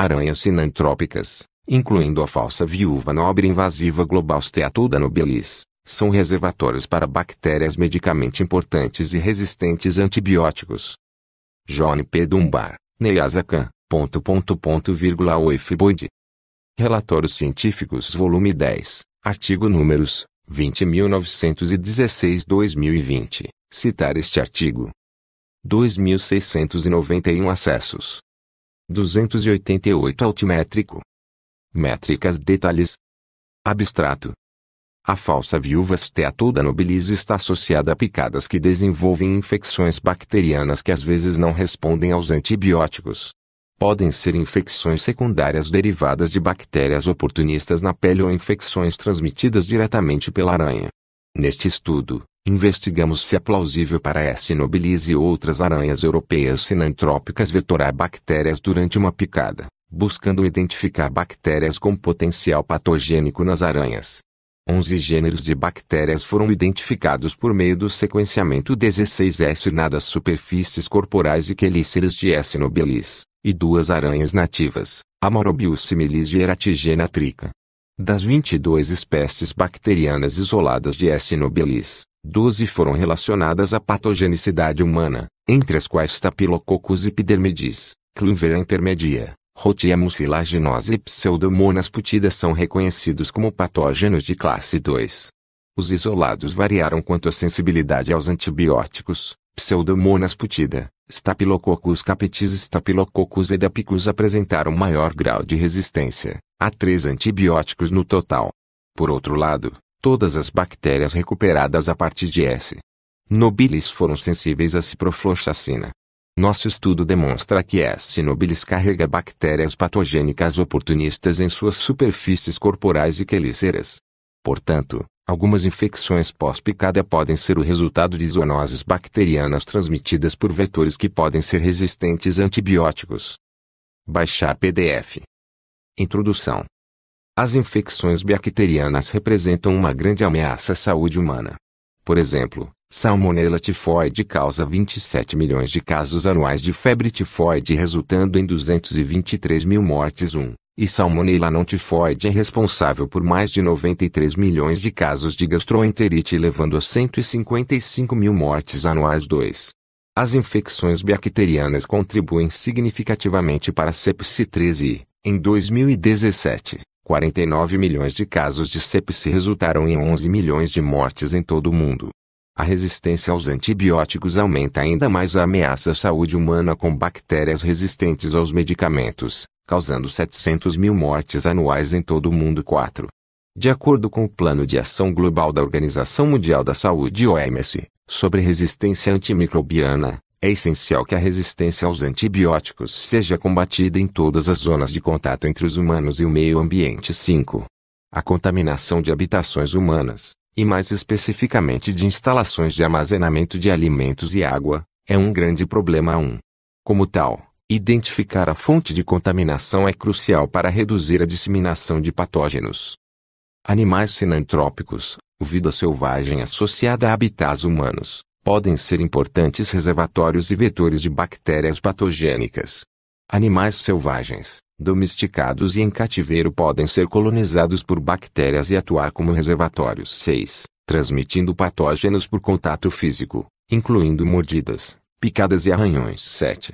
aranhas sinantrópicas, incluindo a falsa viúva nobre invasiva global Steatoda nobilis, são reservatórios para bactérias medicamente importantes e resistentes a antibióticos. John P. Dunbar, Neyazakan, ponto ponto ponto vírgula Oefboid. Relatórios Científicos Volume 10, artigo números 20.916-2020, citar este artigo. 2.691 acessos. 288 Altimétrico. Métricas detalhes. Abstrato. A falsa viúva Steatoda nobilis está associada a picadas que desenvolvem infecções bacterianas que às vezes não respondem aos antibióticos. Podem ser infecções secundárias derivadas de bactérias oportunistas na pele ou infecções transmitidas diretamente pela aranha. Neste estudo, Investigamos se é plausível para S. nobilis e outras aranhas europeias sinantrópicas vetorar bactérias durante uma picada, buscando identificar bactérias com potencial patogênico nas aranhas. 11 gêneros de bactérias foram identificados por meio do sequenciamento 16S das superfícies corporais e quelíceres de S. nobilis, e duas aranhas nativas, Amorobius similis e Eratigena trica, das 22 espécies bacterianas isoladas de S. nobilis, 12 foram relacionadas à patogenicidade humana, entre as quais Staphylococcus epidermidis, Cluvera intermedia, Rotia mucilaginosa e Pseudomonas putida são reconhecidos como patógenos de classe 2. Os isolados variaram quanto à sensibilidade aos antibióticos, Pseudomonas putida, Staphylococcus capetis e Staphylococcus edapicus apresentaram maior grau de resistência, a três antibióticos no total. Por outro lado, todas as bactérias recuperadas a partir de S. nobilis foram sensíveis à ciprofloxacina. Nosso estudo demonstra que S. nobilis carrega bactérias patogênicas oportunistas em suas superfícies corporais e quelíceras. Portanto, Algumas infecções pós-picada podem ser o resultado de zoonoses bacterianas transmitidas por vetores que podem ser resistentes a antibióticos. Baixar PDF. Introdução. As infecções bacterianas representam uma grande ameaça à saúde humana. Por exemplo, Salmonella tifoide causa 27 milhões de casos anuais de febre tifoide, resultando em 223 mil mortes. 1 e Salmonella não tifoide é responsável por mais de 93 milhões de casos de gastroenterite levando a 155 mil mortes anuais. 2. As infecções bacterianas contribuem significativamente para a sepsi-13 e, em 2017, 49 milhões de casos de sepsi resultaram em 11 milhões de mortes em todo o mundo. A resistência aos antibióticos aumenta ainda mais a ameaça à saúde humana com bactérias resistentes aos medicamentos, causando 700 mil mortes anuais em todo o mundo. 4. De acordo com o Plano de Ação Global da Organização Mundial da Saúde OMS, sobre resistência antimicrobiana, é essencial que a resistência aos antibióticos seja combatida em todas as zonas de contato entre os humanos e o meio ambiente. 5. A contaminação de habitações humanas, e mais especificamente de instalações de armazenamento de alimentos e água, é um grande problema um. Como tal, identificar a fonte de contaminação é crucial para reduzir a disseminação de patógenos. Animais sinantrópicos, vida selvagem associada a habitats humanos, podem ser importantes reservatórios e vetores de bactérias patogênicas. Animais selvagens, domesticados e em cativeiro podem ser colonizados por bactérias e atuar como reservatórios 6, transmitindo patógenos por contato físico, incluindo mordidas, picadas e arranhões 7.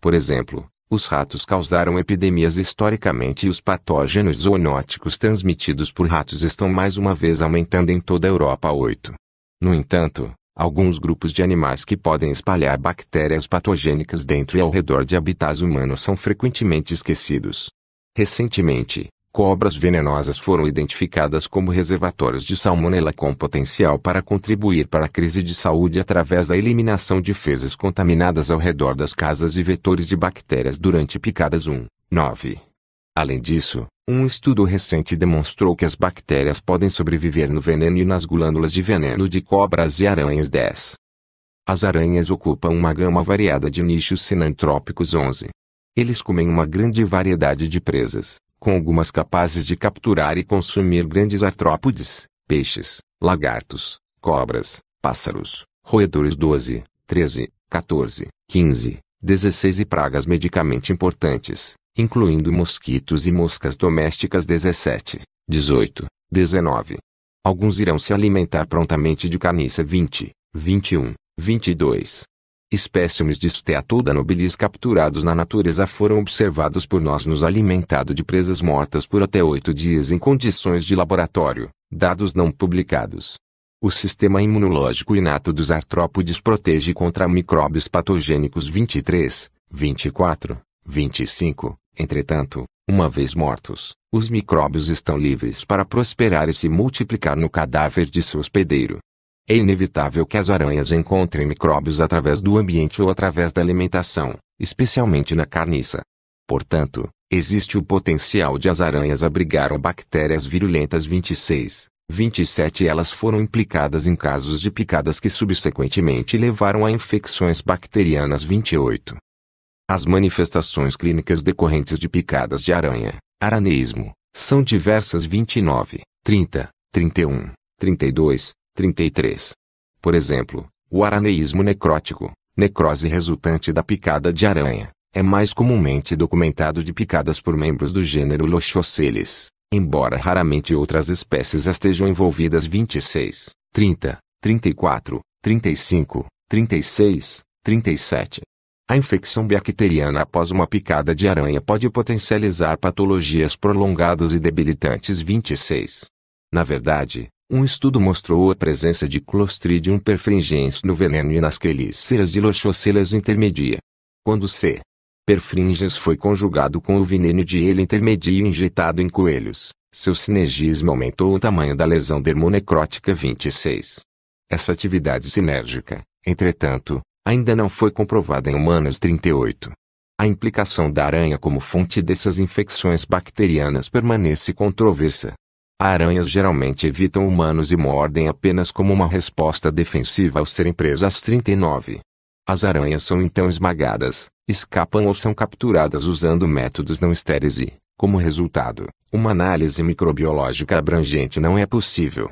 Por exemplo, os ratos causaram epidemias historicamente e os patógenos zoonóticos transmitidos por ratos estão mais uma vez aumentando em toda a Europa 8. No entanto, alguns grupos de animais que podem espalhar bactérias patogênicas dentro e ao redor de habitats humanos são frequentemente esquecidos. Recentemente, cobras venenosas foram identificadas como reservatórios de salmonela com potencial para contribuir para a crise de saúde através da eliminação de fezes contaminadas ao redor das casas e vetores de bactérias durante picadas 1, 9. Além disso, um estudo recente demonstrou que as bactérias podem sobreviver no veneno e nas glândulas de veneno de cobras e aranhas 10. As aranhas ocupam uma gama variada de nichos sinantrópicos 11. Eles comem uma grande variedade de presas, com algumas capazes de capturar e consumir grandes artrópodes, peixes, lagartos, cobras, pássaros, roedores 12, 13, 14, 15, 16 e pragas medicamente importantes, incluindo mosquitos e moscas domésticas 17, 18, 19. Alguns irão se alimentar prontamente de carniça 20, 21, 22. Espécimes de Steatoda nobilis capturados na natureza foram observados por nós nos alimentado de presas mortas por até oito dias em condições de laboratório, dados não publicados. O sistema imunológico inato dos artrópodes protege contra micróbios patogênicos 23, 24, 25. Entretanto, uma vez mortos, os micróbios estão livres para prosperar e se multiplicar no cadáver de seu hospedeiro. É inevitável que as aranhas encontrem micróbios através do ambiente ou através da alimentação, especialmente na carniça. Portanto, existe o potencial de as aranhas abrigarem bactérias virulentas 26, 27 elas foram implicadas em casos de picadas que subsequentemente levaram a infecções bacterianas 28. As manifestações clínicas decorrentes de picadas de aranha, araneísmo, são diversas 29, 30, 31, 32, 33. Por exemplo, o araneísmo necrótico, necrose resultante da picada de aranha, é mais comumente documentado de picadas por membros do gênero Loxoceles, embora raramente outras espécies estejam envolvidas 26, 30, 34, 35, 36, 37, a infecção bacteriana após uma picada de aranha pode potencializar patologias prolongadas e debilitantes 26. Na verdade, um estudo mostrou a presença de Clostridium perfringens no veneno e nas quelíceras de Loxocelas intermedia. Quando C. perfringens foi conjugado com o veneno de ele intermedio injetado em coelhos, seu sinergismo aumentou o tamanho da lesão dermonecrótica 26. Essa atividade sinérgica, entretanto, ainda não foi comprovada em humanos 38. A implicação da aranha como fonte dessas infecções bacterianas permanece controversa. Aranhas geralmente evitam humanos e mordem apenas como uma resposta defensiva ao serem presas 39. As aranhas são então esmagadas, escapam ou são capturadas usando métodos não estéreis e, como resultado, uma análise microbiológica abrangente não é possível.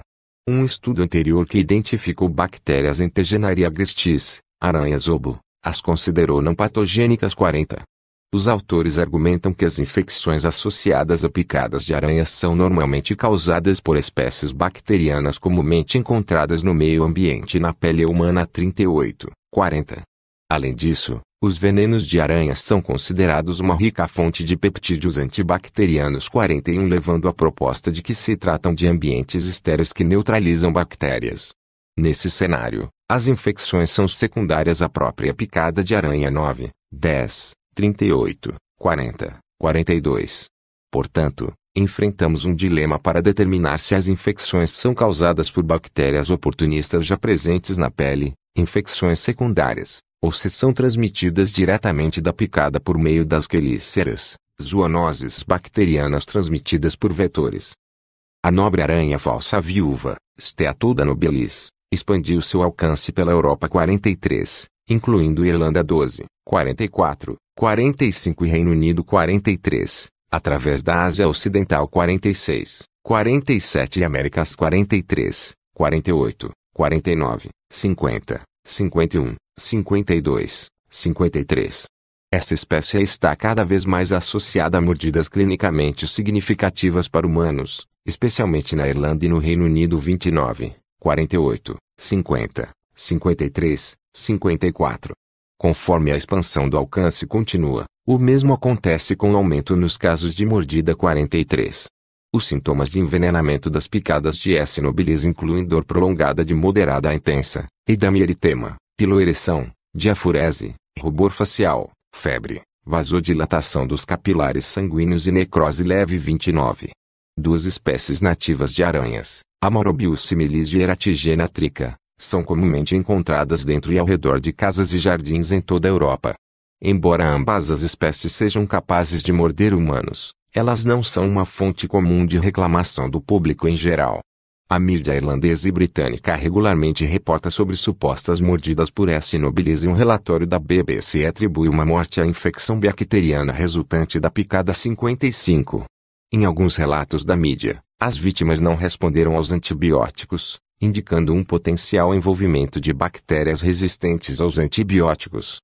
Um estudo anterior que identificou bactérias em Tegenaria agrestis, Aranhas obo, as considerou não patogênicas 40. Os autores argumentam que as infecções associadas a picadas de aranhas são normalmente causadas por espécies bacterianas comumente encontradas no meio ambiente e na pele humana 38, 40. Além disso, os venenos de aranhas são considerados uma rica fonte de peptídeos antibacterianos 41 levando à proposta de que se tratam de ambientes estéreis que neutralizam bactérias. Nesse cenário, as infecções são secundárias à própria picada de aranha 9, 10, 38, 40, 42. Portanto, enfrentamos um dilema para determinar se as infecções são causadas por bactérias oportunistas já presentes na pele, infecções secundárias, ou se são transmitidas diretamente da picada por meio das quelíceras, zoonoses bacterianas transmitidas por vetores. A nobre aranha falsa viúva, Steatoda nobilis, expandiu seu alcance pela Europa 43, incluindo Irlanda 12, 44, 45 e Reino Unido 43, através da Ásia Ocidental 46, 47 e Américas 43, 48, 49, 50, 51, 52, 53. Essa espécie está cada vez mais associada a mordidas clinicamente significativas para humanos, especialmente na Irlanda e no Reino Unido 29, 48, 50, 53, 54. Conforme a expansão do alcance continua, o mesmo acontece com o aumento nos casos de mordida 43. Os sintomas de envenenamento das picadas de S. nobilis incluem dor prolongada de moderada a intensa, edamieritema, eritema, piloereção, diafurese, rubor facial, febre, vasodilatação dos capilares sanguíneos e necrose leve 29. Duas espécies nativas de aranhas, Amaurobius similis e Eratigena trica, são comumente encontradas dentro e ao redor de casas e jardins em toda a Europa. Embora ambas as espécies sejam capazes de morder humanos, elas não são uma fonte comum de reclamação do público em geral. A mídia irlandesa e britânica regularmente reporta sobre supostas mordidas por S. nobilis e um relatório da BBC atribui uma morte à infecção bacteriana resultante da picada 55. Em alguns relatos da mídia, as vítimas não responderam aos antibióticos, indicando um potencial envolvimento de bactérias resistentes aos antibióticos.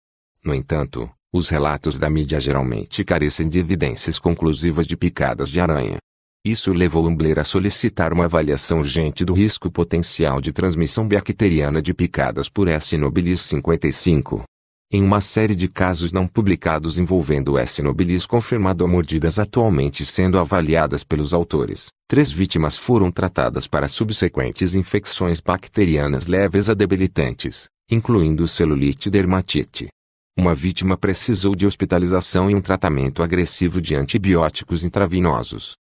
No entanto, os relatos da mídia geralmente carecem de evidências conclusivas de picadas de aranha. Isso levou Umbler a solicitar uma avaliação urgente do risco potencial de transmissão bacteriana de picadas por S. nobilis 55. Em uma série de casos não publicados envolvendo S. nobilis confirmado a mordidas atualmente sendo avaliadas pelos autores, três vítimas foram tratadas para subsequentes infecções bacterianas leves a debilitantes, incluindo celulite e dermatite. Uma vítima precisou de hospitalização e um tratamento agressivo de antibióticos intravenosos.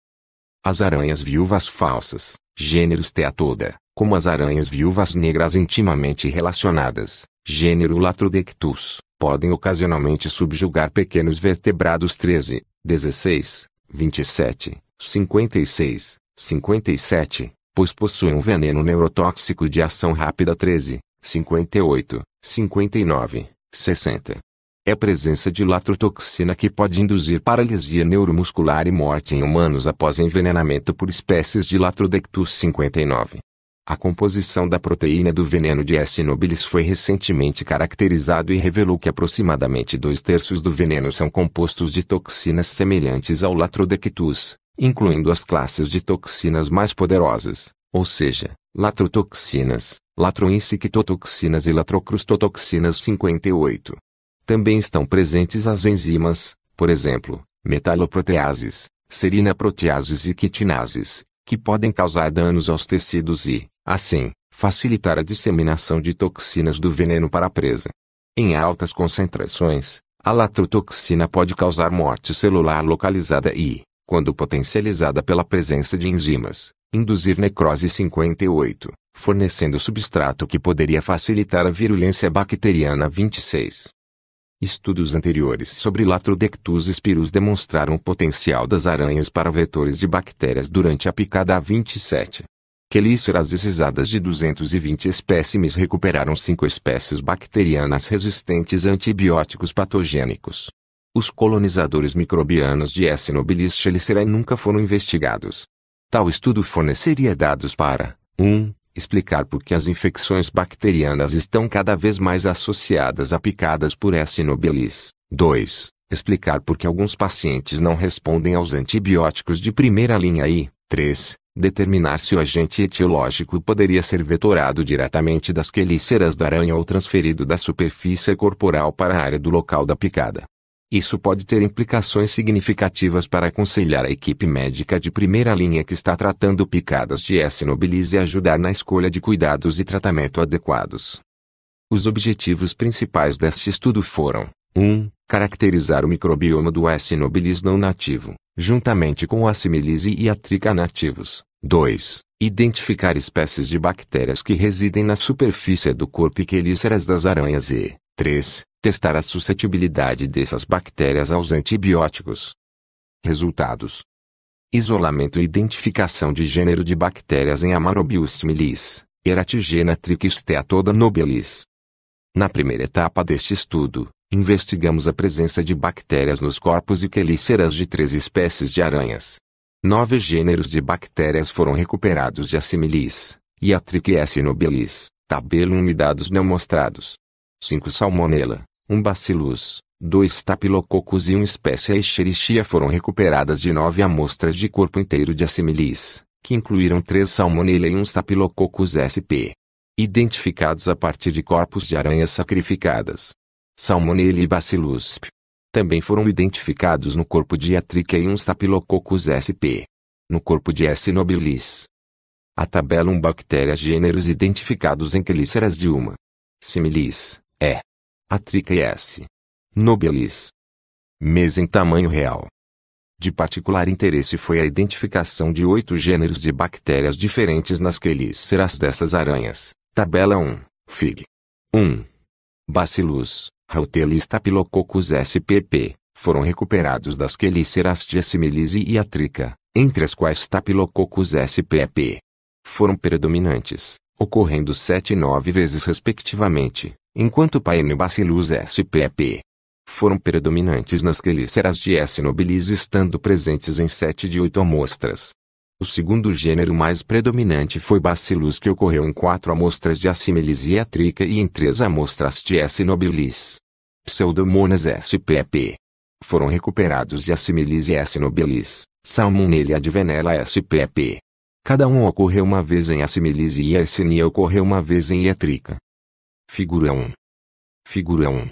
As aranhas viúvas falsas, gênero Steatoda, como as aranhas viúvas negras intimamente relacionadas, gênero Latrodectus, podem ocasionalmente subjugar pequenos vertebrados 13, 16, 27, 56, 57, pois possuem um veneno neurotóxico de ação rápida 13, 58, 59, 60. É a presença de latrotoxina que pode induzir paralisia neuromuscular e morte em humanos após envenenamento por espécies de Latrodectus 59. A composição da proteína do veneno de S. nobilis foi recentemente caracterizado e revelou que aproximadamente dois terços do veneno são compostos de toxinas semelhantes ao latrodectus, incluindo as classes de toxinas mais poderosas, ou seja, latrotoxinas, latroincictotoxinas e latrocrustotoxinas 58. Também estão presentes as enzimas, por exemplo, metaloproteases, serina proteases e quitinases, que podem causar danos aos tecidos e, Assim, facilitar a disseminação de toxinas do veneno para a presa. Em altas concentrações, a latrotoxina pode causar morte celular localizada e, quando potencializada pela presença de enzimas, induzir necrose 58, fornecendo substrato que poderia facilitar a virulência bacteriana 26. Estudos anteriores sobre Latrodectus spirus demonstraram o potencial das aranhas para vetores de bactérias durante a picada A27 que líceras excisadas de 220 espécimes recuperaram cinco espécies bacterianas resistentes a antibióticos patogênicos. Os colonizadores microbianos de S. nobilis chelicerae nunca foram investigados. Tal estudo forneceria dados para 1. Um, explicar por que as infecções bacterianas estão cada vez mais associadas a picadas por S. nobilis. 2. Explicar por que alguns pacientes não respondem aos antibióticos de primeira linha e 3 determinar se o agente etiológico poderia ser vetorado diretamente das quelíceras da aranha ou transferido da superfície corporal para a área do local da picada. Isso pode ter implicações significativas para aconselhar a equipe médica de primeira linha que está tratando picadas de S. nobilis e ajudar na escolha de cuidados e tratamento adequados. Os objetivos principais deste estudo foram: 1. Caracterizar o microbioma do S. nobilis não nativo juntamente com a similise e a trica nativos. 2. Identificar espécies de bactérias que residem na superfície do corpo e quelíceras das aranhas e 3. Testar a suscetibilidade dessas bactérias aos antibióticos. Resultados: Isolamento e identificação de gênero de bactérias em Amarobius similis Eratigena trichisteta nobilis. Na primeira etapa deste estudo, investigamos a presença de bactérias nos corpos e quelíceras de três espécies de aranhas. Nove gêneros de bactérias foram recuperados de Assimilis e a Trichias nobilis, tabelum e dados não mostrados. 5 Salmonella, 1 um Bacillus, 2 Staphylococcus e 1 espécie Escherichia foram recuperadas de nove amostras de corpo inteiro de Assimilis, que incluíram três Salmonella e 1 um Staphylococcus sp. Identificados a partir de corpos de aranhas sacrificadas. Salmonella e Bacillus. Também foram identificados no corpo de e um Staphylococcus sp. No corpo de S. nobilis. A tabela 1 bactérias gêneros identificados em quelíceras de uma. Similis, E. e S. Nobilis. Mesa em tamanho real. De particular interesse foi a identificação de oito gêneros de bactérias diferentes nas quelíceras dessas aranhas. Tabela 1, Fig. 1. Bacillus, Rautelo e Staphylococcus spp, foram recuperados das Queliceraceae similis e atrica, entre as quais Staphylococcus spp foram predominantes, ocorrendo 7 e 9 vezes respectivamente, enquanto Paenobacillus spp foram predominantes nas quelíceras de S. estando presentes em 7 de 8 amostras. O segundo gênero mais predominante foi Bacillus que ocorreu em quatro amostras de Assimilesia trica e em três amostras de S. nobilis. Pseudomonas spp. Foram recuperados de Assimilesia S. nobilis, Salmonella Venela spp. Cada um ocorreu uma vez em Assimilesia e Yersinia ocorreu uma vez em Iatrica. Figura 1. Figura 1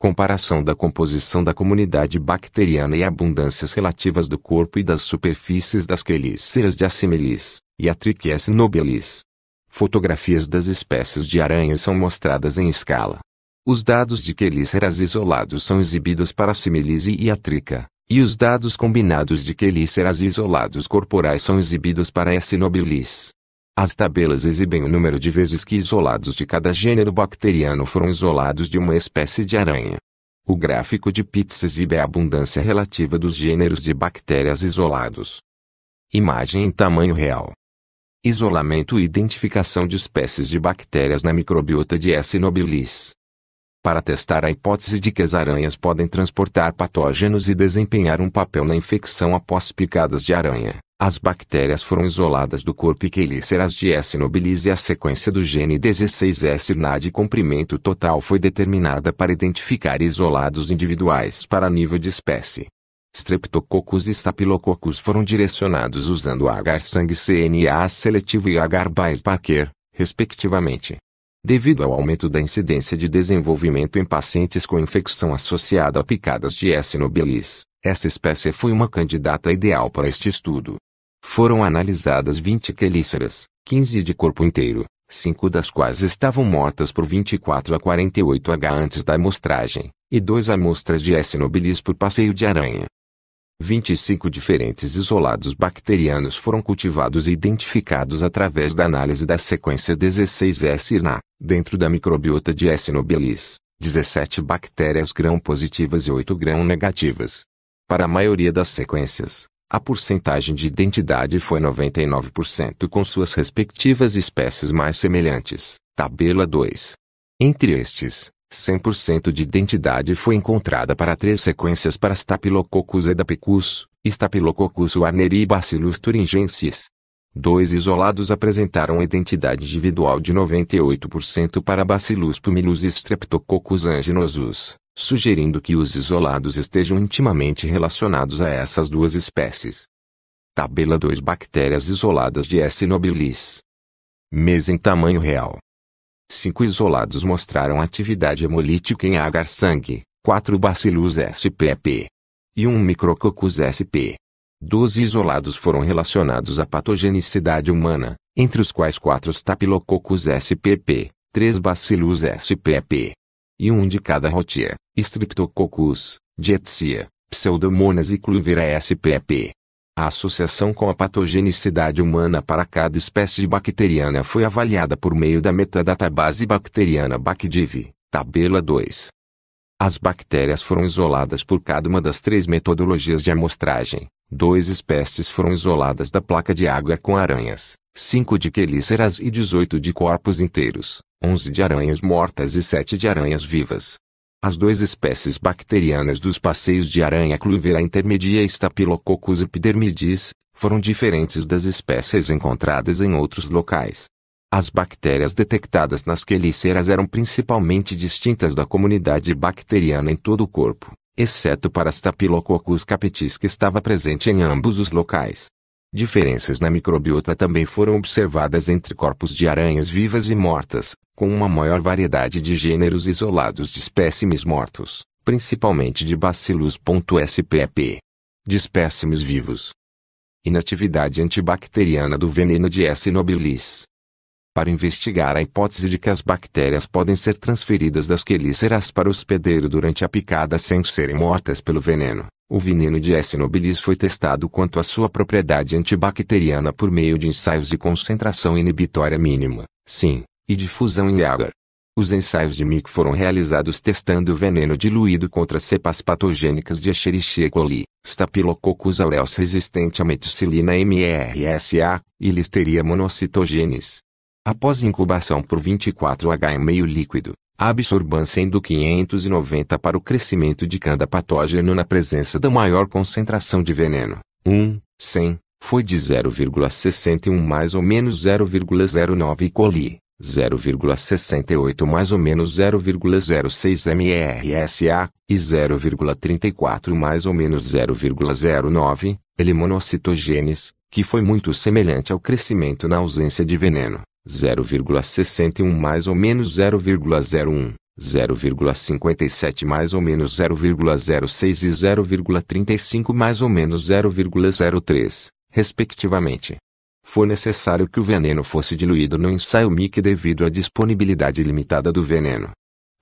comparação da composição da comunidade bacteriana e abundâncias relativas do corpo e das superfícies das quelíceras de Assimilis e a Trichias nobilis. Fotografias das espécies de aranhas são mostradas em escala. Os dados de quelíceras isolados são exibidos para Assimilis e Iatrica, e os dados combinados de quelíceras isolados corporais são exibidos para S. nobilis. As tabelas exibem o número de vezes que isolados de cada gênero bacteriano foram isolados de uma espécie de aranha. O gráfico de Pitts exibe a abundância relativa dos gêneros de bactérias isolados. Imagem em tamanho real. Isolamento e identificação de espécies de bactérias na microbiota de S. nobilis. Para testar a hipótese de que as aranhas podem transportar patógenos e desempenhar um papel na infecção após picadas de aranha, as bactérias foram isoladas do corpo e quelíceras de S. nobilis e a sequência do gene 16S RNA de comprimento total foi determinada para identificar isolados individuais para nível de espécie. Streptococcus e Staphylococcus foram direcionados usando agar-sangue CNA seletivo e agar-bile-parker, respectivamente. Devido ao aumento da incidência de desenvolvimento em pacientes com infecção associada a picadas de S. nobilis, essa espécie foi uma candidata ideal para este estudo. Foram analisadas 20 quelíceras, 15 de corpo inteiro, 5 das quais estavam mortas por 24 a 48 H antes da amostragem, e 2 amostras de S. nobilis por passeio de aranha. 25 diferentes isolados bacterianos foram cultivados e identificados através da análise da sequência 16S-RNA, dentro da microbiota de S. nobilis, 17 bactérias grão-positivas e 8 grão-negativas. Para a maioria das sequências, a porcentagem de identidade foi 99% com suas respectivas espécies mais semelhantes. Tabela 2. Entre estes, 100% de identidade foi encontrada para três sequências para Staphylococcus edapicus, Staphylococcus warneri e Bacillus thuringiensis. Dois isolados apresentaram identidade individual de 98% para Bacillus pumilus e Streptococcus anginosus, sugerindo que os isolados estejam intimamente relacionados a essas duas espécies. Tabela 2 Bactérias isoladas de S. nobilis. Mesa em tamanho real. 5 isolados mostraram atividade hemolítica em agar-sangue, 4 bacilos SPP e 1 um micrococcus SP. 12 isolados foram relacionados à patogenicidade humana, entre os quais 4 estafilococcus SPP, 3 bacilos SPP e um de cada rotia, Streptococcus, Dietzia, Pseudomonas e Cluvera spp. A associação com a patogenicidade humana para cada espécie bacteriana foi avaliada por meio da metadatabase bacteriana BACDIV, tabela 2. As bactérias foram isoladas por cada uma das três metodologias de amostragem. Dois espécies foram isoladas da placa de água com aranhas, 5 de quelíceras e 18 de corpos inteiros, 11 de aranhas mortas e 7 de aranhas vivas. As duas espécies bacterianas dos passeios de aranha cluvera intermedia e Staphylococcus epidermidis foram diferentes das espécies encontradas em outros locais. As bactérias detectadas nas quelíceras eram principalmente distintas da comunidade bacteriana em todo o corpo, exceto para Staphylococcus capitis que estava presente em ambos os locais. Diferenças na microbiota também foram observadas entre corpos de aranhas vivas e mortas, com uma maior variedade de gêneros isolados de espécimes mortos, principalmente de Bacillus.spp. De espécimes vivos. Inatividade antibacteriana do veneno de S. nobilis. Para investigar a hipótese de que as bactérias podem ser transferidas das quelíceras para o hospedeiro durante a picada sem serem mortas pelo veneno, o veneno de S. nobilis foi testado quanto à sua propriedade antibacteriana por meio de ensaios de concentração inibitória mínima, sim, e difusão em agar. Os ensaios de MIC foram realizados testando o veneno diluído contra cepas patogênicas de Escherichia coli, Staphylococcus aureus resistente à meticilina MRSA e Listeria monocytogenes, Após incubação por 24H em meio líquido, absorban sendo 590 para o crescimento de cada patógeno na presença da maior concentração de veneno. 1, 100, foi de 0,61 mais ou menos 0,09 coli, 0,68 mais ou menos 0,06 mRSA, e 0,34 mais ou menos 0,09, l monocitogenes, que foi muito semelhante ao crescimento na ausência de veneno. 0,61 mais ou menos 0,01, 0,57 mais ou menos 0,06 e 0,35 mais ou menos 0,03, respectivamente. Foi necessário que o veneno fosse diluído no ensaio MIC devido à disponibilidade limitada do veneno.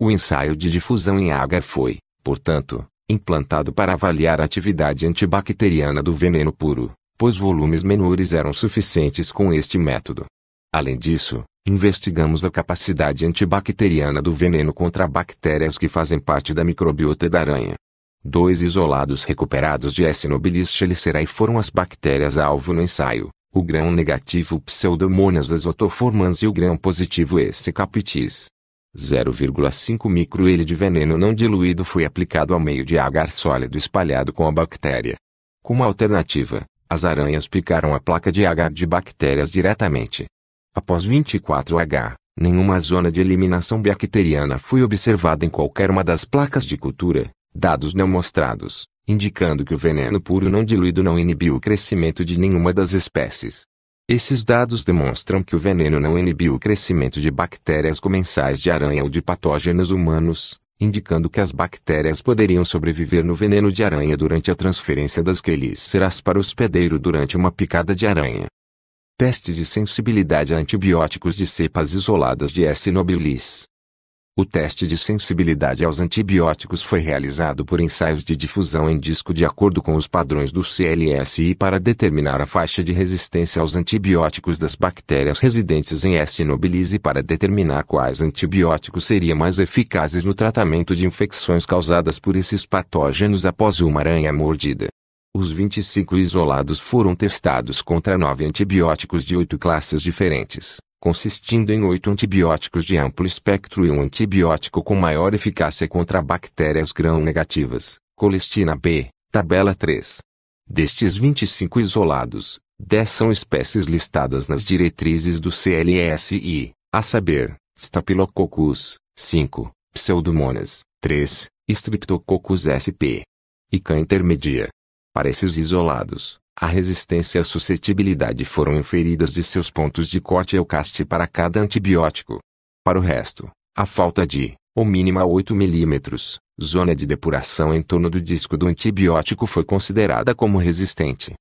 O ensaio de difusão em agar foi, portanto, implantado para avaliar a atividade antibacteriana do veneno puro, pois volumes menores eram suficientes com este método. Além disso, investigamos a capacidade antibacteriana do veneno contra bactérias que fazem parte da microbiota da aranha. Dois isolados recuperados de S. nobilis chelicerae foram as bactérias alvo no ensaio, o grão negativo Pseudomonas azotoformans e o grão positivo S. capitis. 0,5 microele de veneno não diluído foi aplicado ao meio de agar sólido espalhado com a bactéria. Como alternativa, as aranhas picaram a placa de agar de bactérias diretamente, Após 24H, nenhuma zona de eliminação bacteriana foi observada em qualquer uma das placas de cultura, dados não mostrados, indicando que o veneno puro não diluído não inibiu o crescimento de nenhuma das espécies. Esses dados demonstram que o veneno não inibiu o crescimento de bactérias comensais de aranha ou de patógenos humanos, indicando que as bactérias poderiam sobreviver no veneno de aranha durante a transferência das quelíceras para o hospedeiro durante uma picada de aranha. Teste de sensibilidade a antibióticos de cepas isoladas de S. nobilis. O teste de sensibilidade aos antibióticos foi realizado por ensaios de difusão em disco de acordo com os padrões do CLSI para determinar a faixa de resistência aos antibióticos das bactérias residentes em S. nobilis e para determinar quais antibióticos seriam mais eficazes no tratamento de infecções causadas por esses patógenos após uma aranha mordida. Os 25 isolados foram testados contra nove antibióticos de oito classes diferentes, consistindo em oito antibióticos de amplo espectro e um antibiótico com maior eficácia contra bactérias gram-negativas, Colestina B, tabela 3. Destes 25 isolados, 10 são espécies listadas nas diretrizes do CLSI, a saber, Staphylococcus, 5, Pseudomonas, 3, Streptococcus sp. Ica intermedia, para esses isolados, a resistência e a suscetibilidade foram inferidas de seus pontos de corte caste para cada antibiótico. Para o resto, a falta de, ou mínima 8 mm, zona de depuração em torno do disco do antibiótico foi considerada como resistente.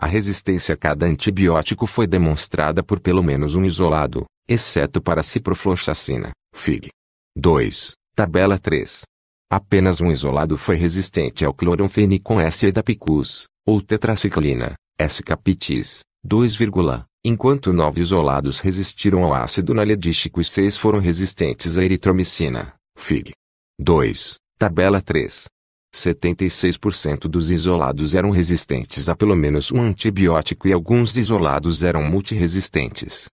A resistência a cada antibiótico foi demonstrada por pelo menos um isolado, exceto para ciprofloxacina, FIG. 2, tabela 3. Apenas um isolado foi resistente ao cloronfenicol S-edapicus, ou tetraciclina, S-capitis, 2, enquanto nove isolados resistiram ao ácido naledístico e seis foram resistentes à eritromicina, FIG. 2, tabela 3. 76% dos isolados eram resistentes a pelo menos um antibiótico e alguns isolados eram multiresistentes.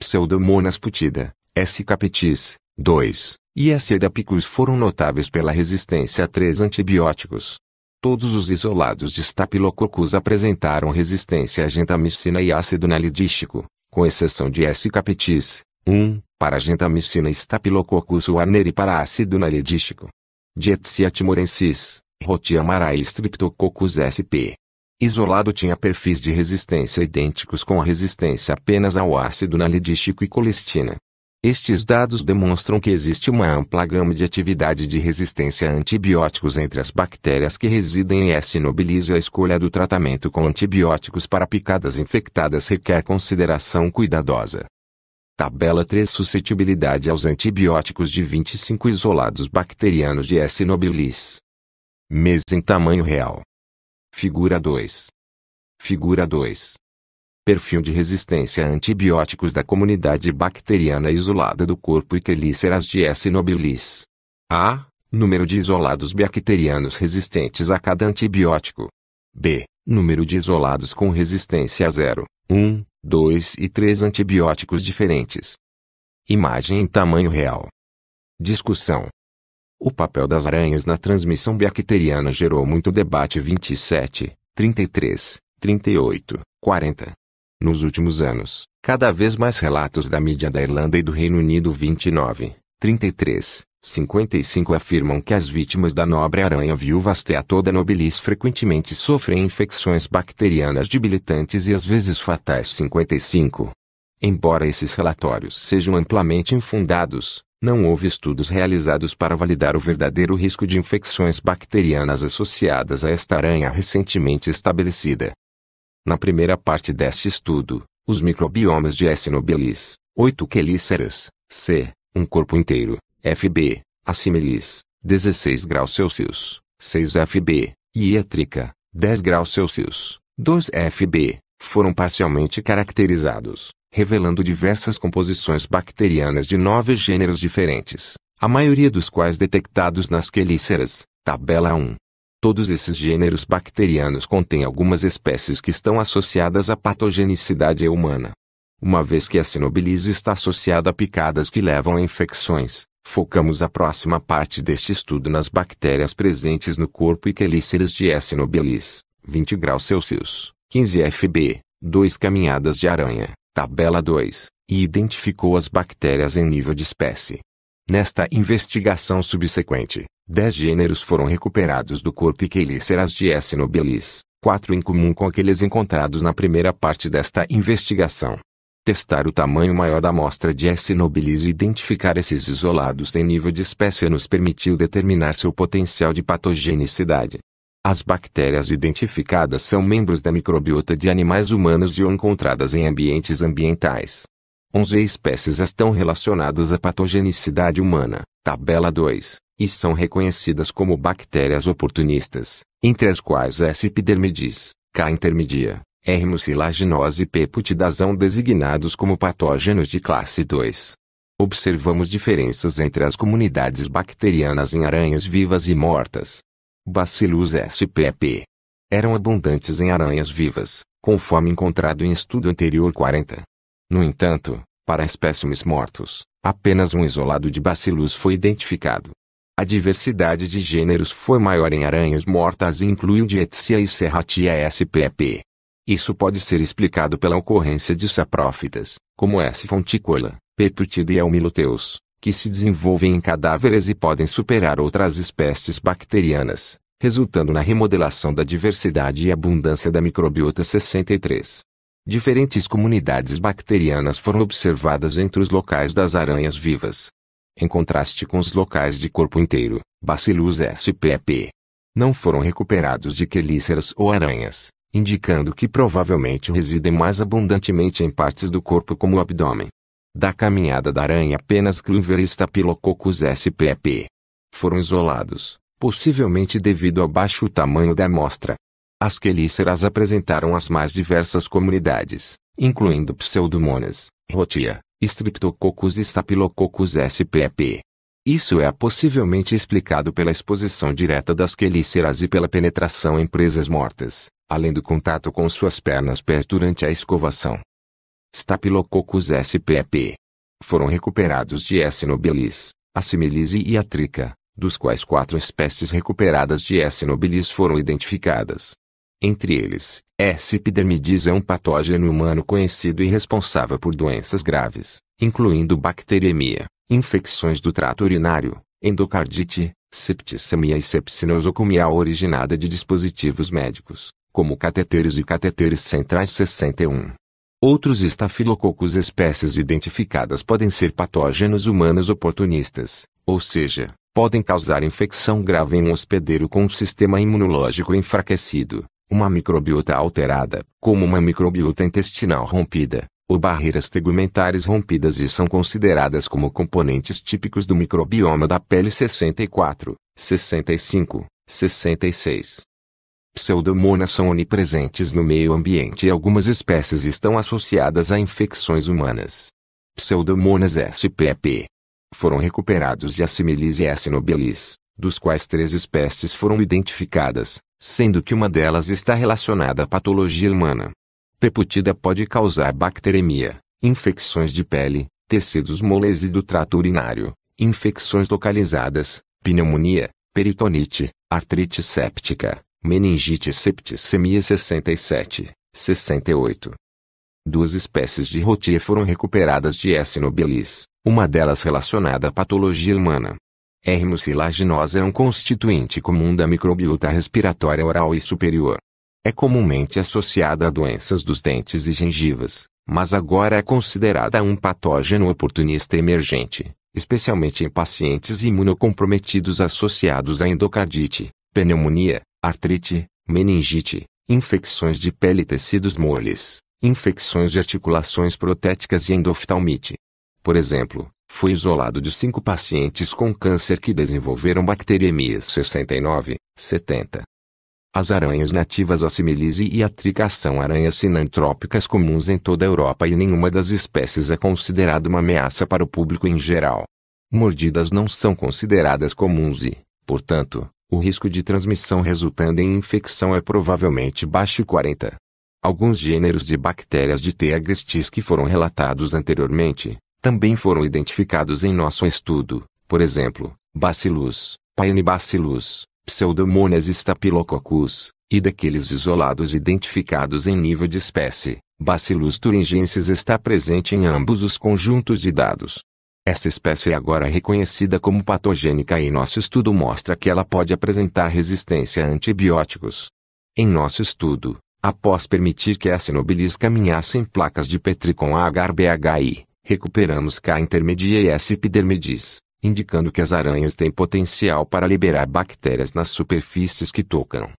Pseudomonas putida, S. capitis, 2, e S. edapicus foram notáveis pela resistência a três antibióticos. Todos os isolados de Staphylococcus apresentaram resistência à gentamicina e ácido nalidístico, com exceção de S. capitis, 1, para gentamicina e Staphylococcus warneri para ácido nalidístico. Dietsia timorensis, rotiamara e Streptococcus sp. Isolado tinha perfis de resistência idênticos com a resistência apenas ao ácido nalidístico e colistina. Estes dados demonstram que existe uma ampla gama de atividade de resistência a antibióticos entre as bactérias que residem em S. nobilis e a escolha do tratamento com antibióticos para picadas infectadas requer consideração cuidadosa. Tabela 3 Suscetibilidade aos antibióticos de 25 isolados bacterianos de S. nobilis. Mesa em tamanho real. Figura 2. Figura 2 perfil de resistência a antibióticos da comunidade bacteriana isolada do corpo e quelíceras de S. nobilis. A. Número de isolados bacterianos resistentes a cada antibiótico. B. Número de isolados com resistência a 0, 1, 2 e 3 antibióticos diferentes. Imagem em tamanho real. Discussão. O papel das aranhas na transmissão bacteriana gerou muito debate 27, 33, 38, 40, nos últimos anos, cada vez mais relatos da mídia da Irlanda e do Reino Unido 29, 33, 55 afirmam que as vítimas da nobre aranha viúva Astea toda nobilis frequentemente sofrem infecções bacterianas debilitantes e às vezes fatais 55. Embora esses relatórios sejam amplamente infundados, não houve estudos realizados para validar o verdadeiro risco de infecções bacterianas associadas a esta aranha recentemente estabelecida. Na primeira parte deste estudo, os microbiomas de S. nobilis, 8 quelíceras, C, um corpo inteiro, FB, assimilis, 16 graus Celsius, 6 FB, e etrica, 10 graus Celsius, 2 FB, foram parcialmente caracterizados, revelando diversas composições bacterianas de nove gêneros diferentes, a maioria dos quais detectados nas quelíceras, tabela 1, Todos esses gêneros bacterianos contêm algumas espécies que estão associadas à patogenicidade humana. Uma vez que a sinobilise está associada a picadas que levam a infecções, focamos a próxima parte deste estudo nas bactérias presentes no corpo e quelíceres de S. nobilis, 20 graus Celsius, 15 Fb, 2 caminhadas de aranha, tabela 2, e identificou as bactérias em nível de espécie. Nesta investigação subsequente, Dez gêneros foram recuperados do corpo Equiliceras de S. nobilis, quatro em comum com aqueles encontrados na primeira parte desta investigação. Testar o tamanho maior da amostra de S. nobilis e identificar esses isolados em nível de espécie nos permitiu determinar seu potencial de patogenicidade. As bactérias identificadas são membros da microbiota de animais humanos e encontradas em ambientes ambientais. 11 espécies estão relacionadas à patogenicidade humana. Tabela 2 e são reconhecidas como bactérias oportunistas, entre as quais S. epidermidis, K. intermedia, R. mucilaginose e P. putidazão designados como patógenos de classe 2. Observamos diferenças entre as comunidades bacterianas em aranhas vivas e mortas. Bacillus spp eram abundantes em aranhas vivas, conforme encontrado em estudo anterior 40. No entanto, para espécimes mortos, apenas um isolado de Bacillus foi identificado. A diversidade de gêneros foi maior em aranhas mortas e incluiu Dietzia e Serratia spp. Isso pode ser explicado pela ocorrência de saprófitas, como S. fonticola, Peputida e Elmiloteus, que se desenvolvem em cadáveres e podem superar outras espécies bacterianas, resultando na remodelação da diversidade e abundância da microbiota 63. Diferentes comunidades bacterianas foram observadas entre os locais das aranhas vivas, em contraste com os locais de corpo inteiro, bacilos spp. não foram recuperados de quelíceras ou aranhas, indicando que provavelmente residem mais abundantemente em partes do corpo como o abdômen. Da caminhada da aranha apenas Cluver e Staphylococcus SPP foram isolados, possivelmente devido ao baixo tamanho da amostra. As quelíceras apresentaram as mais diversas comunidades, incluindo Pseudomonas, Rotia, Streptococcus staphylococcus spp. Isso é possivelmente explicado pela exposição direta das quelíceras e pela penetração em presas mortas, além do contato com suas pernas pés durante a escovação. Staphylococcus spp. Foram recuperados de S. nobilis, assimilis e atrica, dos quais quatro espécies recuperadas de S. nobilis foram identificadas. Entre eles, S. epidermidis é um patógeno humano conhecido e responsável por doenças graves, incluindo bacteremia, infecções do trato urinário, endocardite, septicemia e sepsinosocomial originada de dispositivos médicos, como cateteres e cateteres centrais 61. Outros estafilococos espécies identificadas podem ser patógenos humanos oportunistas, ou seja, podem causar infecção grave em um hospedeiro com um sistema imunológico enfraquecido, uma microbiota alterada, como uma microbiota intestinal rompida, ou barreiras tegumentares rompidas e são consideradas como componentes típicos do microbioma da pele 64, 65, 66. Pseudomonas são onipresentes no meio ambiente e algumas espécies estão associadas a infecções humanas. Pseudomonas spp. Foram recuperados de Assimilis e S. nobilis, dos quais três espécies foram identificadas, sendo que uma delas está relacionada à patologia humana. Peputida pode causar bacteremia, infecções de pele, tecidos moles e do trato urinário, infecções localizadas, pneumonia, peritonite, artrite séptica, meningite septicemia 67, 68. Duas espécies de rotia foram recuperadas de S. nobilis, uma delas relacionada à patologia humana. R-mucilaginosa é um constituinte comum da microbiota respiratória oral e superior. É comumente associada a doenças dos dentes e gengivas, mas agora é considerada um patógeno oportunista emergente, especialmente em pacientes imunocomprometidos associados a endocardite, pneumonia, artrite, meningite, infecções de pele e tecidos moles, infecções de articulações protéticas e endoftalmite. Por exemplo, foi isolado de cinco pacientes com câncer que desenvolveram bacteremias 69, 70. As aranhas nativas assimilise e a são aranhas sinantrópicas comuns em toda a Europa e nenhuma das espécies é considerada uma ameaça para o público em geral. Mordidas não são consideradas comuns e, portanto, o risco de transmissão resultando em infecção é provavelmente baixo 40. Alguns gêneros de bactérias de T. agrestis que foram relatados anteriormente, também foram identificados em nosso estudo, por exemplo, Bacillus, paenibacilos, pseudomonas Staphylococcus, e daqueles isolados identificados em nível de espécie, Bacillus thuringiensis está presente em ambos os conjuntos de dados. Essa espécie é agora reconhecida como patogênica e nosso estudo mostra que ela pode apresentar resistência a antibióticos. Em nosso estudo, após permitir que a Sinobilis caminhasse em placas de Petri com a HRBHI, Recuperamos K intermedia e S epidermidis, indicando que as aranhas têm potencial para liberar bactérias nas superfícies que tocam.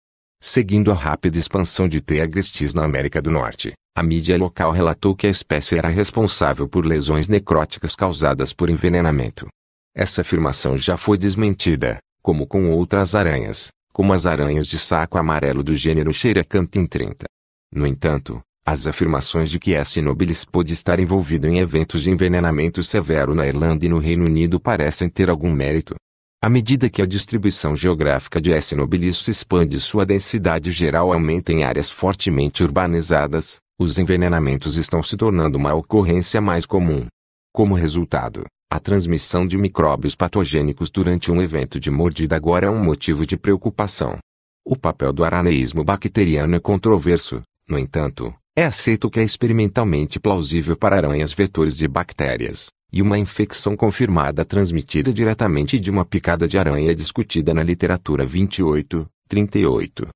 Seguindo a rápida expansão de T. agrestis na América do Norte, a mídia local relatou que a espécie era responsável por lesões necróticas causadas por envenenamento. Essa afirmação já foi desmentida, como com outras aranhas, como as aranhas de saco amarelo do gênero Xeracanthin 30. No entanto, as afirmações de que S. nobilis pôde estar envolvido em eventos de envenenamento severo na Irlanda e no Reino Unido parecem ter algum mérito. À medida que a distribuição geográfica de S. nobilis se expande sua densidade geral aumenta em áreas fortemente urbanizadas, os envenenamentos estão se tornando uma ocorrência mais comum. Como resultado, a transmissão de micróbios patogênicos durante um evento de mordida agora é um motivo de preocupação. O papel do araneísmo bacteriano é controverso, no entanto, é aceito que é experimentalmente plausível para aranhas vetores de bactérias, e uma infecção confirmada transmitida diretamente de uma picada de aranha é discutida na literatura 28, 38.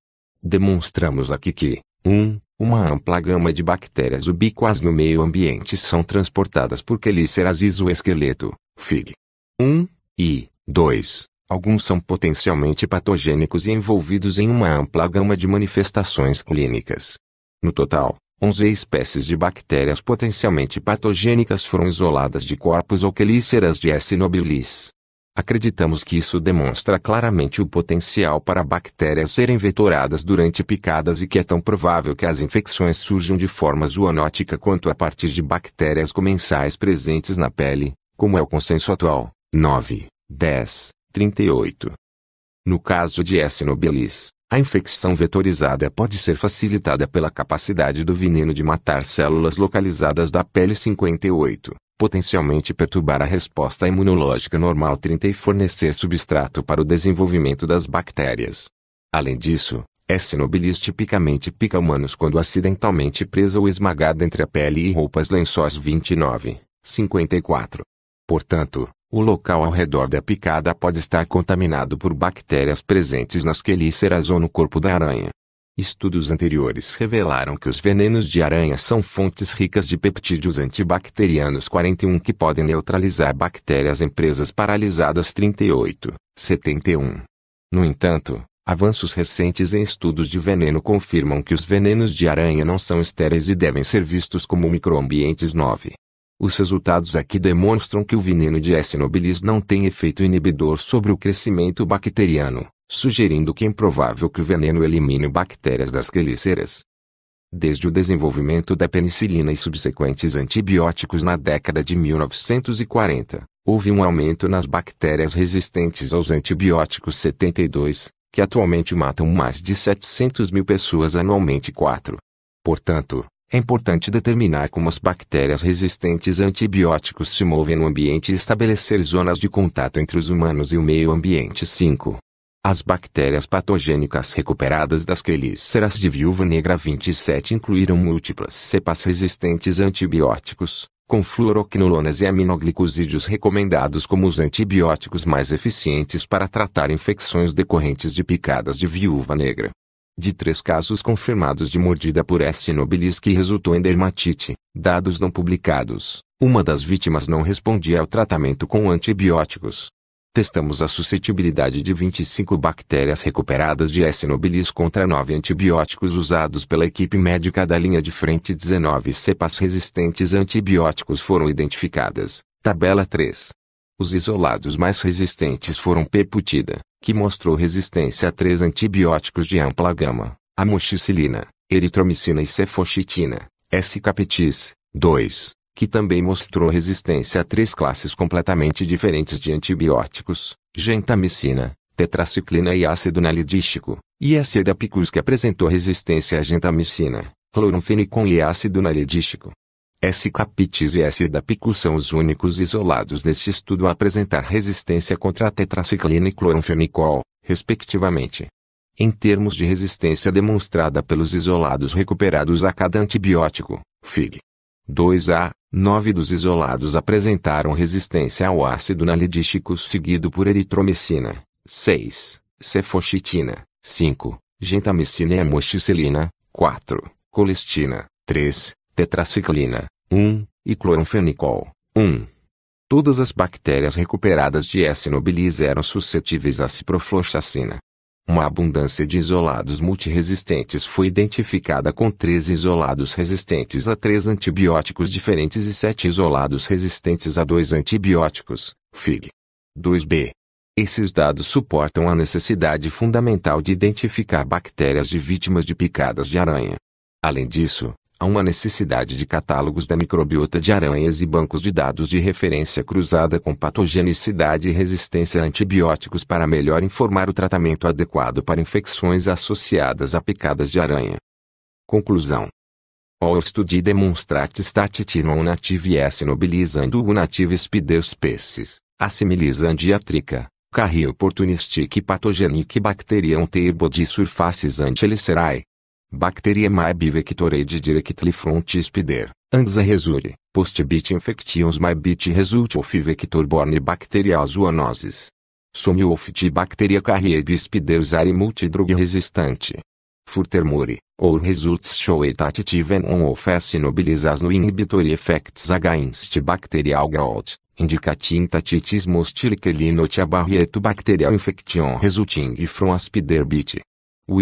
Demonstramos aqui que, 1. Um, uma ampla gama de bactérias ubíquas no meio ambiente são transportadas por quelíceras isoesqueleto, FIG. 1. e, 2. Alguns são potencialmente patogênicos e envolvidos em uma ampla gama de manifestações clínicas. No total, 11 espécies de bactérias potencialmente patogênicas foram isoladas de corpos ou quelíceras de S. nobilis. Acreditamos que isso demonstra claramente o potencial para bactérias serem vetoradas durante picadas e que é tão provável que as infecções surjam de forma zoonótica quanto a partir de bactérias comensais presentes na pele, como é o consenso atual. 9, 10, 38. No caso de S. nobilis, a infecção vetorizada pode ser facilitada pela capacidade do veneno de matar células localizadas da pele 58, potencialmente perturbar a resposta imunológica normal 30 e fornecer substrato para o desenvolvimento das bactérias. Além disso, é S. nobilis tipicamente pica humanos quando acidentalmente presa ou esmagada entre a pele e roupas lençóis 29, 54. Portanto, o local ao redor da picada pode estar contaminado por bactérias presentes nas quelíceras ou no corpo da aranha. Estudos anteriores revelaram que os venenos de aranha são fontes ricas de peptídeos antibacterianos 41 que podem neutralizar bactérias em presas paralisadas 38, 71. No entanto, avanços recentes em estudos de veneno confirmam que os venenos de aranha não são estéreis e devem ser vistos como microambientes 9, os resultados aqui demonstram que o veneno de S. nobilis não tem efeito inibidor sobre o crescimento bacteriano, sugerindo que é improvável que o veneno elimine bactérias das quelíceras. Desde o desenvolvimento da penicilina e subsequentes antibióticos na década de 1940, houve um aumento nas bactérias resistentes aos antibióticos 72, que atualmente matam mais de 700 mil pessoas anualmente. 4. Portanto, é importante determinar como as bactérias resistentes a antibióticos se movem no ambiente e estabelecer zonas de contato entre os humanos e o meio ambiente. 5. As bactérias patogênicas recuperadas das quelíceras de viúva negra 27 incluíram múltiplas cepas resistentes a antibióticos, com fluoroquinolonas e aminoglicosídeos recomendados como os antibióticos mais eficientes para tratar infecções decorrentes de picadas de viúva negra. De três casos confirmados de mordida por S. nobilis que resultou em dermatite, dados não publicados, uma das vítimas não respondia ao tratamento com antibióticos. Testamos a suscetibilidade de 25 bactérias recuperadas de S. nobilis contra 9 antibióticos usados pela equipe médica da linha de frente. 19 cepas resistentes a antibióticos foram identificadas. Tabela 3. Os isolados mais resistentes foram peputida, que mostrou resistência a três antibióticos de ampla gama, amoxicilina, eritromicina e cefoxitina, S-capetis, 2, que também mostrou resistência a três classes completamente diferentes de antibióticos, gentamicina, tetraciclina e ácido nalidístico, e S. edapicus que apresentou resistência a gentamicina, cloronfenicol e ácido nalidístico. S. capitis e S. picu são os únicos isolados nesse estudo a apresentar resistência contra a tetraciclina e cloranfenicol, respectivamente. Em termos de resistência demonstrada pelos isolados recuperados a cada antibiótico, FIG 2A, 9 dos isolados apresentaram resistência ao ácido nalidístico seguido por eritromicina, 6, cefoxitina, 5, gentamicina e amoxicilina, 4, colestina, 3, tetraciclina, 1 e cloronfenicol, 1. Todas as bactérias recuperadas de S. nobilis eram suscetíveis à ciprofloxacina. Uma abundância de isolados multiresistentes foi identificada com 13 isolados resistentes a 3 antibióticos diferentes e 7 isolados resistentes a 2 antibióticos, FIG. 2b. Esses dados suportam a necessidade fundamental de identificar bactérias de vítimas de picadas de aranha. Além disso, Há uma necessidade de catálogos da microbiota de aranhas e bancos de dados de referência cruzada com patogenicidade e resistência a antibióticos para melhor informar o tratamento adequado para infecções associadas a picadas de aranha. Conclusão. All studi demonstrat statit non s nobilizando o native species, assimilizando atrica, carrie opportunistic pathogenic bacterium terbo de surfaces Bacteriemyb vectorade directlyfrontispider, anza post bit infections mybit result of vector-borne bacterial zoonosis. Some of the bacteria carried spiders are multidrug resistante. Furthermore, or results show that it even on of nobilizas no inhibitory effects against bacterial growth, indicating that it is most likely not a barrier to bacterial infection resulting from aspider bit. O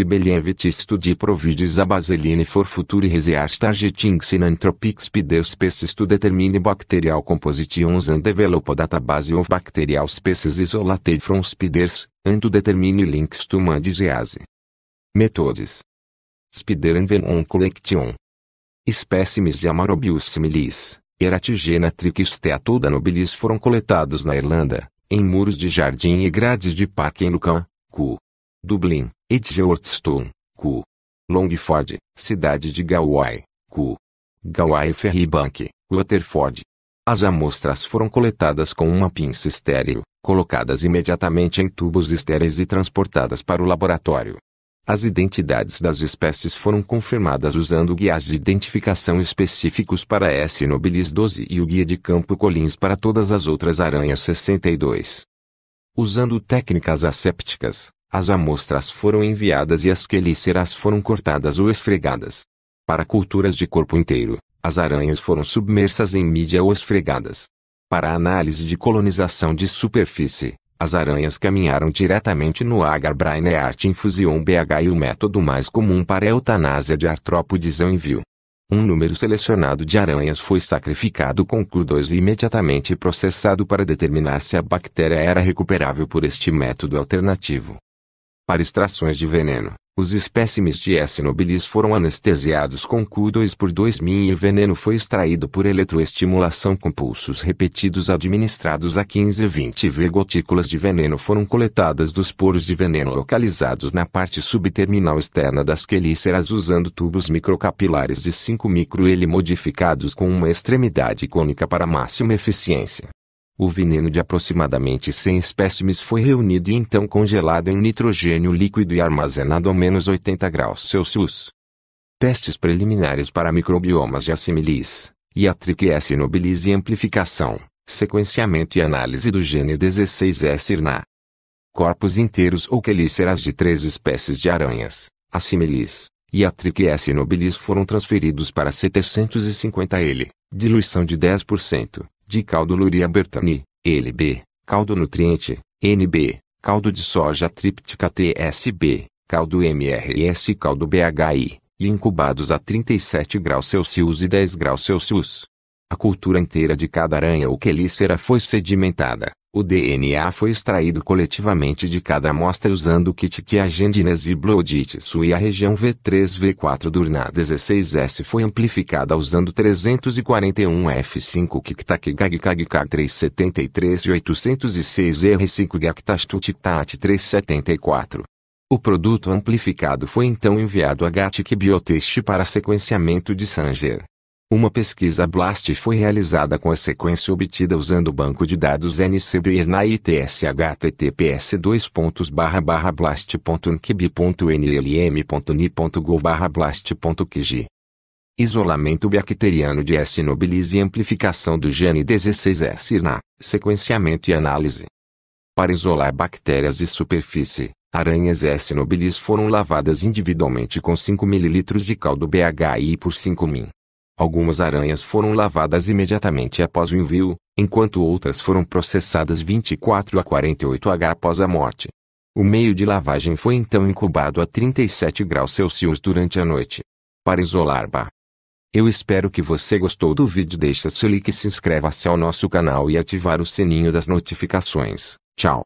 studi providis a baseline for futuri research targeting synanthropic species species to determine bacterial compositions and develop a database of bacterial species isolated from spiders, and to determine links to man disease. Methodes. Spider and venom collection. Espécimes de Amarobius similis, Eratigena trichista nobilis foram coletados na Irlanda, em muros de jardim e grades de parque em Lucan, Cu. Dublin, et Georgetown, Q. Longford, cidade de Galway, Q. Galway Bank, Waterford. As amostras foram coletadas com uma pinça estéreo, colocadas imediatamente em tubos estéreis e transportadas para o laboratório. As identidades das espécies foram confirmadas usando guias de identificação específicos para S. nobilis 12 e o guia de campo Collins para todas as outras aranhas 62. Usando técnicas assépticas, as amostras foram enviadas e as quelíceras foram cortadas ou esfregadas. Para culturas de corpo inteiro, as aranhas foram submersas em mídia ou esfregadas. Para análise de colonização de superfície, as aranhas caminharam diretamente no agar Brainerd infusion BH e o método mais comum para a eutanásia de artrópodes é o envio. Um número selecionado de aranhas foi sacrificado com Q2 e imediatamente processado para determinar se a bactéria era recuperável por este método alternativo. Para extrações de veneno, os espécimes de S. nobilis foram anestesiados com Q2 por 2000 e o veneno foi extraído por eletroestimulação com pulsos repetidos administrados a 15 e 20 gotículas de veneno foram coletadas dos poros de veneno localizados na parte subterminal externa das quelíceras usando tubos microcapilares de 5 microele modificados com uma extremidade cônica para máxima eficiência. O veneno de aproximadamente 100 espécimes foi reunido e então congelado em nitrogênio líquido e armazenado a menos 80 graus Celsius. Testes preliminares para microbiomas de assimilis, e a nobilis e amplificação, sequenciamento e análise do gene 16 s irna. Corpos inteiros ou quelíceras de três espécies de aranhas, assimilis, e a nobilis foram transferidos para 750L, diluição de 10% de caldo Luria bertani, LB, caldo nutriente, NB, caldo de soja tríptica TSB, caldo MRS caldo BHI, e incubados a 37 graus Celsius e 10 graus Celsius. A cultura inteira de cada aranha ou quelícera foi sedimentada. O DNA foi extraído coletivamente de cada amostra usando o kit que a Gendinas e Blooditsu e a região V3-V4 do urna 16 s foi amplificada usando 341F5 KIKTAK GAGKAGK 373 e 806R5 GAKTASTUTIKTAT 374. O produto amplificado foi então enviado a Gatik Biotest para sequenciamento de Sanger. Uma pesquisa BLAST foi realizada com a sequência obtida usando o banco de dados NCBIR na ITS https blast.nkb.nlm.ni.gov/blast.kg. Isolamento bacteriano de S. nobilis e amplificação do gene 16S na sequenciamento e análise. Para isolar bactérias de superfície, Aranhas S. nobilis foram lavadas individualmente com 5 ml de caldo BHI por 5 min Algumas aranhas foram lavadas imediatamente após o envio, enquanto outras foram processadas 24 a 48 H após a morte. O meio de lavagem foi então incubado a 37 graus Celsius durante a noite. Para isolar Eu espero que você gostou do vídeo. Deixa seu like, e se inscreva-se ao nosso canal e ativar o sininho das notificações. Tchau.